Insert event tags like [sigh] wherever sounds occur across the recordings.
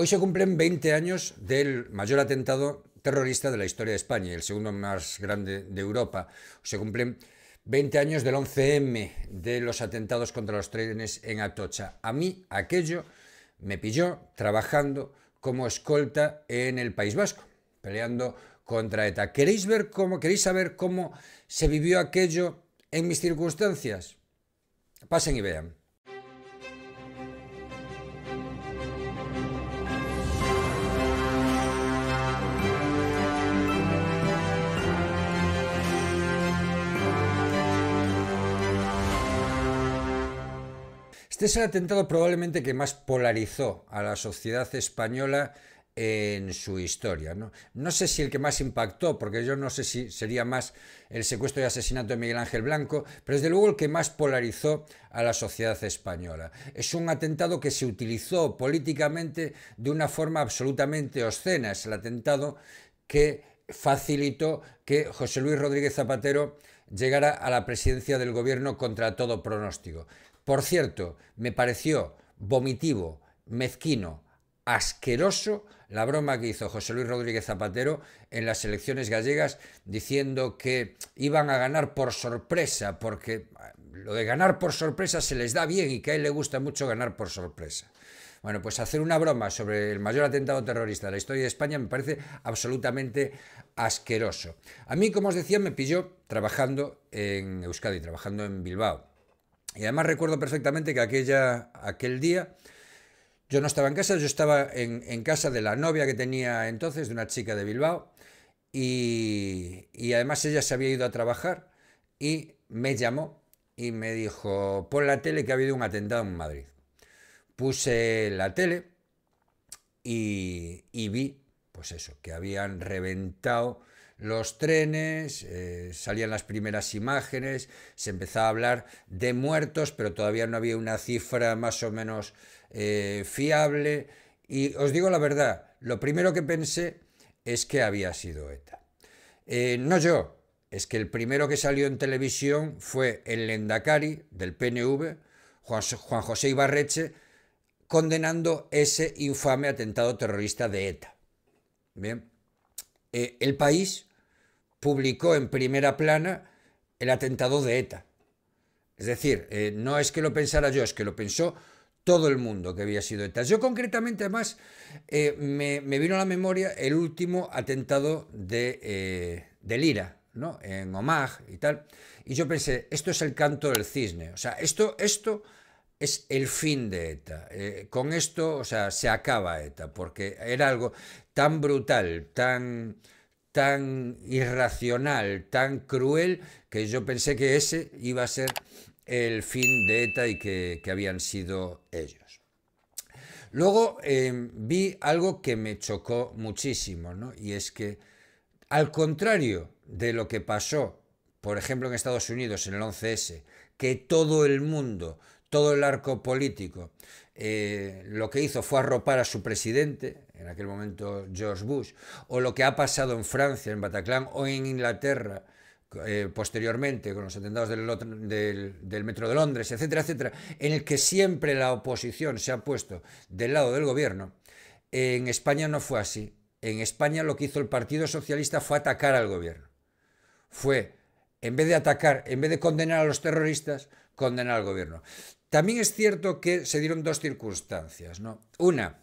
Hoy se cumplen 20 años del mayor atentado terrorista de la historia de España, el segundo más grande de Europa. Se cumplen 20 años del 11M, de los atentados contra los trenes en Atocha. A mí aquello me pilló trabajando como escolta en el País Vasco, peleando contra ETA. ¿Queréis ver cómo, queréis saber cómo se vivió aquello en mis circunstancias? Pasen y vean. Este es el atentado probablemente que más polarizó a la sociedad española en su historia. ¿no? sé si el que más impactó, porque yo no sé si sería más el secuestro y asesinato de Miguel Ángel Blanco, pero desde luego el que más polarizó a la sociedad española. Es un atentado que se utilizó políticamente de una forma absolutamente obscena. Es el atentado que facilitó que José Luis Rodríguez Zapatero llegara a la presidencia del gobierno contra todo pronóstico. Por cierto, me pareció vomitivo, mezquino, asqueroso la broma que hizo José Luis Rodríguez Zapatero en las elecciones gallegas diciendo que iban a ganar por sorpresa, porque eh, lo de ganar por sorpresa se les da bien y que a él le gusta mucho ganar por sorpresa. Bueno, pues hacer una broma sobre el mayor atentado terrorista de la historia de España me parece absolutamente asqueroso. A mí, como os decía, me pilló trabajando en Euskadi, trabajando en Bilbao y además recuerdo perfectamente que aquella, aquel día yo no estaba en casa, yo estaba en, casa de la novia que tenía entonces, de una chica de Bilbao, y, además ella se había ido a trabajar y me llamó y me dijo, pon la tele que ha habido un atentado en Madrid. Puse la tele y, y vi, pues eso, que habían reventado los trenes, eh, salían las primeras imágenes, se empezaba a hablar de muertos, pero todavía no había una cifra más o menos eh, fiable. Y os digo la verdad, lo primero que pensé es que había sido ETA. Eh, no yo, es que el primero que salió en televisión fue el Lendakari del PNV, Juan José Ibarreche, condenando ese infame atentado terrorista de ETA. Bien. el país publicó en primera plana el atentado de ETA. Es decir, eh, no es que lo pensara yo, es que lo pensó todo el mundo que había sido ETA. Yo concretamente, además, eh, me, vino a la memoria el último atentado de, eh, Lira, ¿no? en Omag y tal. Y yo pensé, esto es el canto del cisne. O sea, esto, esto es el fin de ETA. con esto, o sea, se acaba ETA, porque era algo tan brutal, tan tan irracional, tan cruel, que yo pensé que ese iba a ser el fin de ETA y que, habían sido ellos. Luego eh, vi algo que me chocó muchísimo, y es que al contrario de lo que pasó, por ejemplo, en Estados Unidos, en el 11S, que todo el mundo, todo el arco político, eh, lo que hizo fue arropar a su presidente, en aquel momento George Bush, o lo que ha pasado en Francia, en Bataclan, o en Inglaterra, eh, posteriormente con los atentados del, del, Metro de Londres, etcétera, etcétera, en el que siempre la oposición se ha puesto del lado del gobierno, en España no fue así. En España lo que hizo el Partido Socialista fue atacar al gobierno. Fue, en vez de atacar, en vez de condenar a los terroristas, condenar al gobierno. También es cierto que se dieron dos circunstancias. ¿no? Una,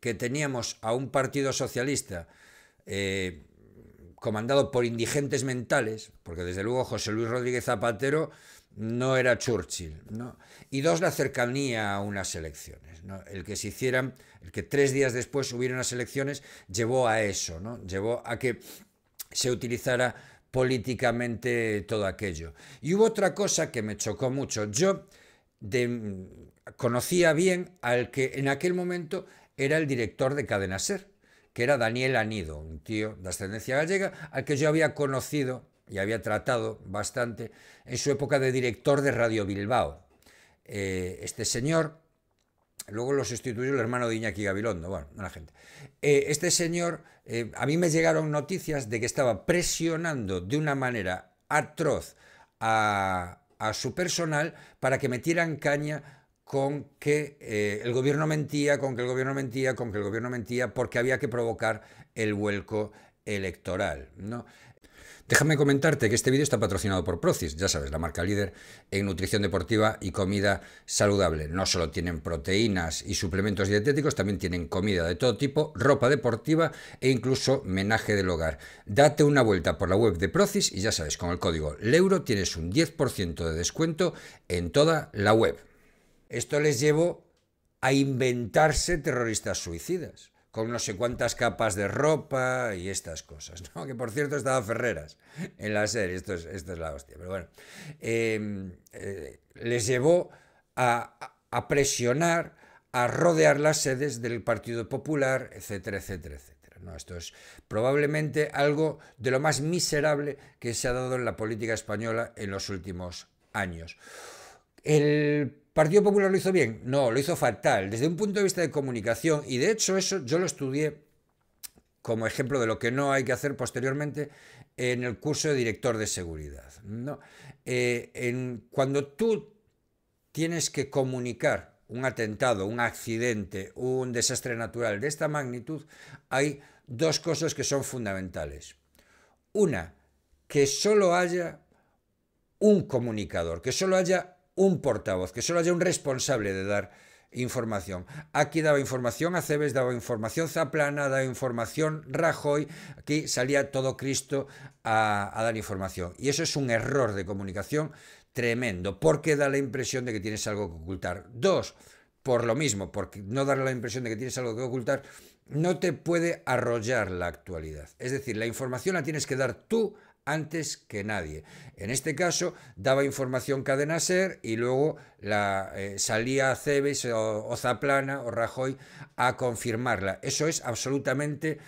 que teníamos a un partido socialista eh, comandado por indigentes mentales, porque desde luego José Luis Rodríguez Zapatero no era Churchill, y dos, la cercanía a unas elecciones. El que se hicieran, el que tres días después hubiera unas elecciones, llevó a eso, ¿no? llevó a que se utilizara políticamente todo aquello. Y hubo otra cosa que me chocó mucho. Yo conocía bien al que en aquel momento era el director de Cadena Ser, que era Daniel Anido, un tío de ascendencia gallega, al que yo había conocido y había tratado bastante en su época de director de Radio Bilbao. Eh, este señor, luego lo sustituyó el hermano de Iñaki Gabilondo, bueno, la gente. Eh, este señor, eh, a mí me llegaron noticias de que estaba presionando de una manera atroz a, a su personal para que metieran caña con que eh, el gobierno mentía, con que el gobierno mentía, con que el gobierno mentía, porque había que provocar el vuelco electoral. ¿no? Déjame comentarte que este vídeo está patrocinado por Procis, ya sabes, la marca líder en nutrición deportiva y comida saludable. No solo tienen proteínas y suplementos dietéticos, también tienen comida de todo tipo, ropa deportiva e incluso menaje del hogar. Date una vuelta por la web de Procis y ya sabes, con el código LEURO tienes un 10% de descuento en toda la web. Esto les llevó a inventarse terroristas suicidas, con no sé cuántas capas de ropa y estas cosas, ¿no? [laughs] Que por cierto estaba Ferreras en la serie, esto es, la hostia, pero bueno. Em, eh, les llevó a, presionar, a rodear las sedes del Partido Popular, etcétera, etcétera, etcétera. No, esto es probablemente algo de lo más miserable que se ha dado en la política española en los últimos años. El ¿Partido Popular lo hizo bien? No, lo hizo fatal, desde un punto de vista de comunicación, y de hecho eso yo lo estudié como ejemplo de lo que no hay que hacer posteriormente en el curso de director de seguridad. Eh, cuando tú tienes que comunicar un atentado, un accidente, un desastre natural de esta magnitud, hay dos cosas que son fundamentales. Una, que solo haya un comunicador, que solo haya un portavoz, que solo haya un responsable de dar información. Aquí daba información, Aceves daba información, Zaplana daba información, Rajoy, aquí salía todo Cristo a, dar información. Y eso es un error de comunicación tremendo, porque da la impresión de que tienes algo que ocultar. Dos, por lo mismo, porque no dar la impresión de que tienes algo que ocultar, no te puede arrollar la actualidad. Es decir, la información la tienes que dar tú antes que nadie. En este caso, daba información cadena ser y luego la, eh, salía Cebes o, Zaplana o Rajoy a confirmarla. Eso es absolutamente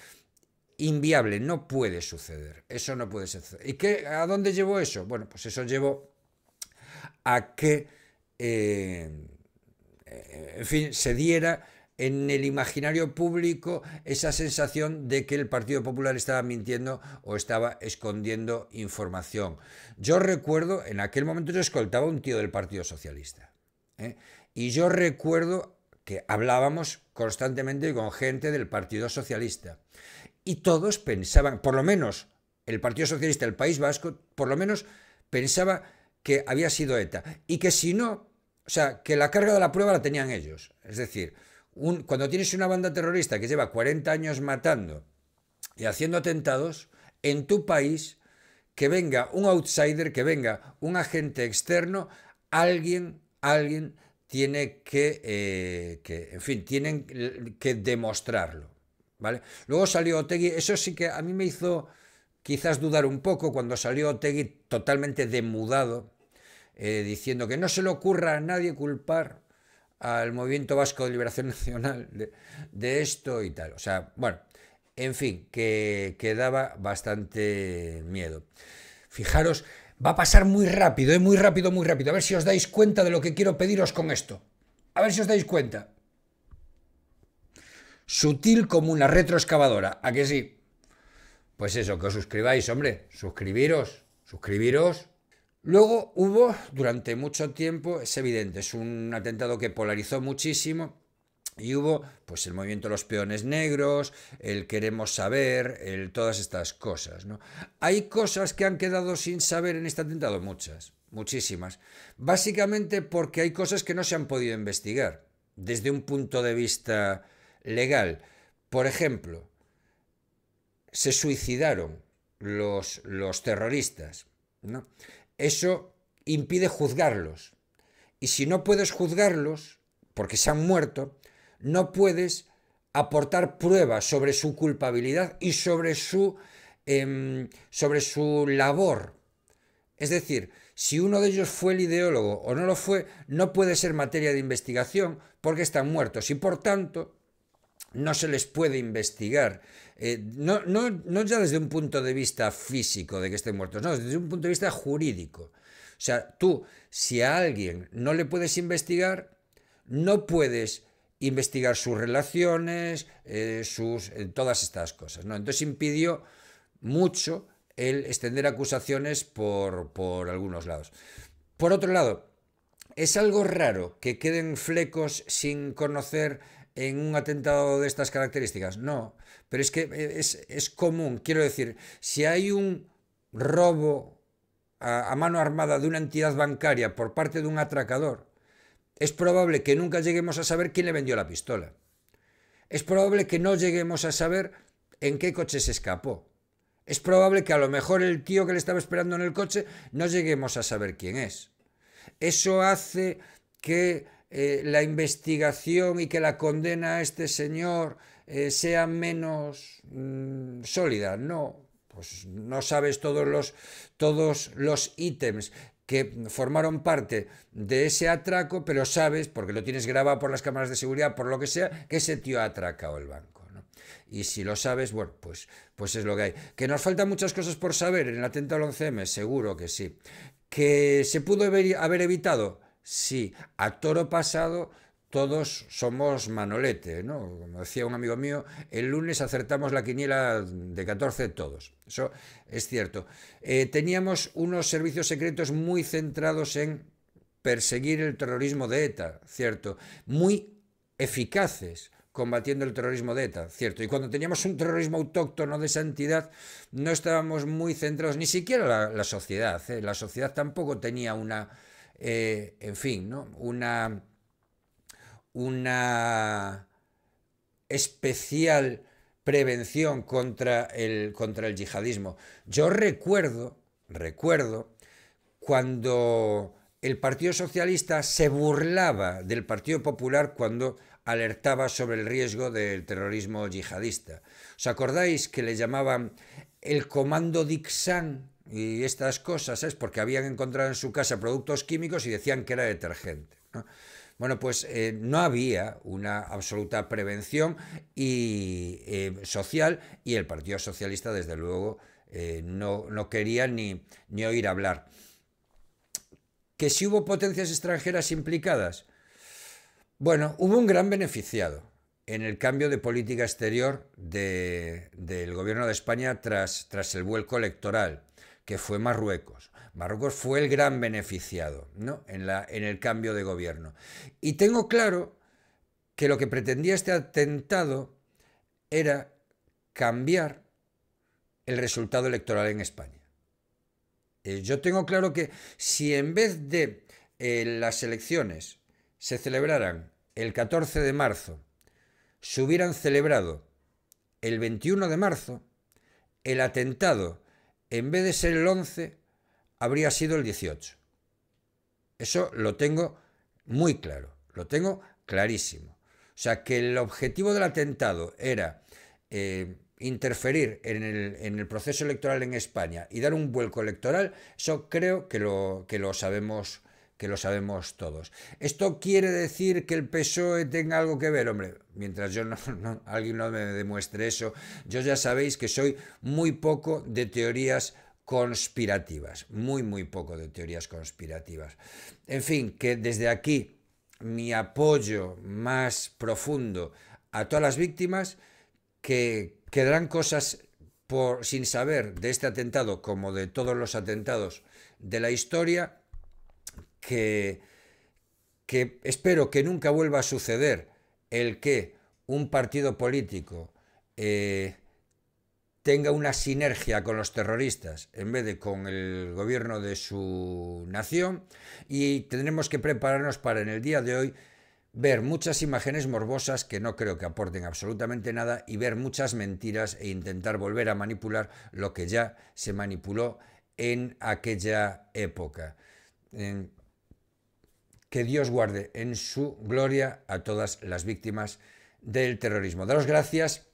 inviable, no puede suceder. Eso no puede suceder. ¿Y qué, a dónde llevó eso? Bueno, pues eso llevó a que, eh, eh, en fin, se diera en el imaginario público esa sensación de que el Partido Popular estaba mintiendo o estaba escondiendo información. Yo recuerdo, en aquel momento yo escoltaba a un tío del Partido Socialista. ¿eh? Y yo recuerdo que hablábamos constantemente con gente del Partido Socialista. Y todos pensaban, por lo menos el Partido Socialista del País Vasco, por lo menos pensaba que había sido ETA. Y que si no, o sea, que la carga de la prueba la tenían ellos. Es decir, cuando tienes una banda terrorista que lleva 40 años matando y haciendo atentados, en tu país, que venga un outsider, que venga un agente externo, alguien, alguien tiene eh, que, en fin, tienen que demostrarlo. ¿vale? Luego salió Otegui, eso sí que a mí me hizo quizás dudar un poco cuando salió Otegui totalmente demudado, eh, diciendo que no se le ocurra a nadie culpar al Movimiento Vasco de Liberación [laughs] Nacional de, esto y tal. O sea, bueno, en fin, que, daba bastante miedo. Fijaros, va a pasar muy rápido, es eh, muy rápido, muy rápido. A ver si os dais cuenta de lo que quiero pediros con esto. A ver si os dais cuenta. Sutil como una retroexcavadora, ¿a que sí? Pues eso, que os suscribáis, hombre. Suscribiros, suscribiros. Luego hubo durante mucho tiempo, es evidente, es un atentado que polarizó muchísimo, y hubo pues el movimiento de los peones negros, el queremos saber, todas estas cosas. ¿no? Hay cosas que han quedado sin saber en este atentado, muchas, muchísimas. Básicamente porque hay cosas que no se han podido investigar desde un punto de vista legal. Por ejemplo, se suicidaron los, los terroristas. ¿no? eso impide juzgarlos. Y si no puedes juzgarlos, porque se han muerto, no puedes aportar pruebas sobre su culpabilidad y sobre su, em, sobre su labor. Es decir, si uno de ellos fue el ideólogo o no lo fue, no puede ser materia de investigación porque están muertos y por tanto no se les puede investigar. Eh, no, no, ya desde un punto de vista físico de que estén muertos, no, desde un punto de vista jurídico. O sea, tú, si a alguien no le puedes investigar, no puedes investigar sus relaciones, eh, sus, eh, todas estas cosas. ¿no? Entonces impidió mucho el extender acusaciones por, por algunos lados. Por otro lado, es algo raro que queden flecos sin conocer en un atentado de estas características? No, pero es que eh, es, común. Quiero decir, si hay un robo a mano armada de una entidad bancaria por parte de un atracador, es probable que nunca lleguemos a saber quién le vendió la pistola. Es probable que no lleguemos a saber en qué coche se escapó. Es probable que a lo mejor el tío que le estaba esperando en el coche no lleguemos a saber quién es. Eso hace que eh, la investigación y que la condena a este señor eh, sea menos mm, sólida. No, pues no sabes todos los, todos los ítems que formaron parte de ese atraco, pero sabes, porque lo tienes grabado por las cámaras de seguridad, por lo que sea, que ese tío ha atracado el banco. Y si lo sabes, bueno, pues, pues es lo que hay. ¿Que nos faltan muchas cosas por saber en el atentado al 11M? Seguro que sí. ¿Que se pudo haber evitado? Sí, a toro pasado todos somos manolete, ¿no? Como decía un amigo mío, el lunes acertamos la quiniela de 14 todos. Eso es cierto. Eh, teníamos unos servicios secretos muy centrados en perseguir el terrorismo de ETA, cierto, muy eficaces combatiendo el terrorismo de ETA, cierto. Y cuando teníamos un terrorismo autóctono de esa entidad, no estábamos muy centrados, ni siquiera la, sociedad. ¿eh? La sociedad tampoco tenía una, eh, en fin, una, una especial prevención contra el, contra el yihadismo. Yo recuerdo, recuerdo, cuando el Partido Socialista se burlaba del Partido Popular cuando alertaba sobre el riesgo del terrorismo yihadista. ¿Os acordáis que le llamaban el comando Dixan y estas cosas es porque habían encontrado en su casa productos químicos y decían que era detergente. Bueno, pues eh, no había una absoluta prevención y, eh, social y el Partido Socialista, desde luego, eh, no, quería ni, ni oír hablar. ¿Que si hubo potencias extranjeras implicadas? Bueno, hubo un gran beneficiado, en el cambio de política exterior del gobierno de España tras, tras el vuelco electoral, que fue Marruecos. Marruecos fue el gran beneficiado en, la, en el cambio de gobierno. Y tengo claro que lo que pretendía este atentado era cambiar el resultado electoral en España. Eh, yo tengo claro que si en vez de eh, las elecciones se celebraran el 14 de marzo se hubieran celebrado el 21 de marzo, el atentado, en vez de ser el 11, habría sido el 18. Eso lo tengo muy claro, lo tengo clarísimo. O sea, que el objetivo del atentado era eh, interferir en el, proceso electoral en España y dar un vuelco electoral, eso creo que lo, que lo sabemos que lo sabemos todos. ¿Esto quiere decir que el PSOE tenga algo que ver? Hombre, mientras yo [laughs] no, alguien no me demuestre eso, yo ya sabéis que soy muy poco de teorías conspirativas, muy, muy poco de teorías conspirativas. En fin, que desde aquí mi apoyo más profundo a todas las víctimas que quedarán cosas por, sin saber de este atentado como de todos los atentados de la historia que, espero que nunca vuelva a suceder el que un partido político eh, tenga una sinergia con los terroristas en vez de con el gobierno de su nación y tendremos que prepararnos para en el día de hoy ver muchas imágenes morbosas que no creo que aporten absolutamente nada y ver muchas mentiras e intentar volver a manipular lo que ya se manipuló en aquella época que Dios guarde en su gloria a todas las víctimas del terrorismo. Daros gracias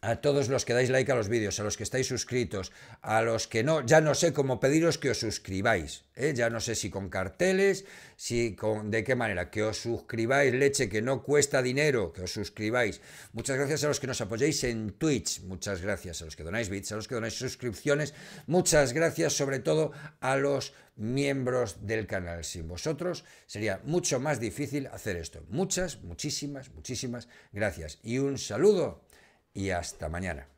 a todos los que dais like a los vídeos, a los que estáis suscritos, a los que no, ya no sé cómo pediros que os suscribáis, ¿eh? ya no sé si con carteles, si con de qué manera, que os suscribáis, leche, que no cuesta dinero, que os suscribáis. Muchas gracias a los que nos apoyáis en Twitch, muchas gracias a los que donáis bits, a los que donáis suscripciones, muchas gracias sobre todo a los miembros del canal. Sin vosotros sería mucho más difícil hacer esto. Muchas, muchísimas, muchísimas gracias y un saludo y hasta mañana.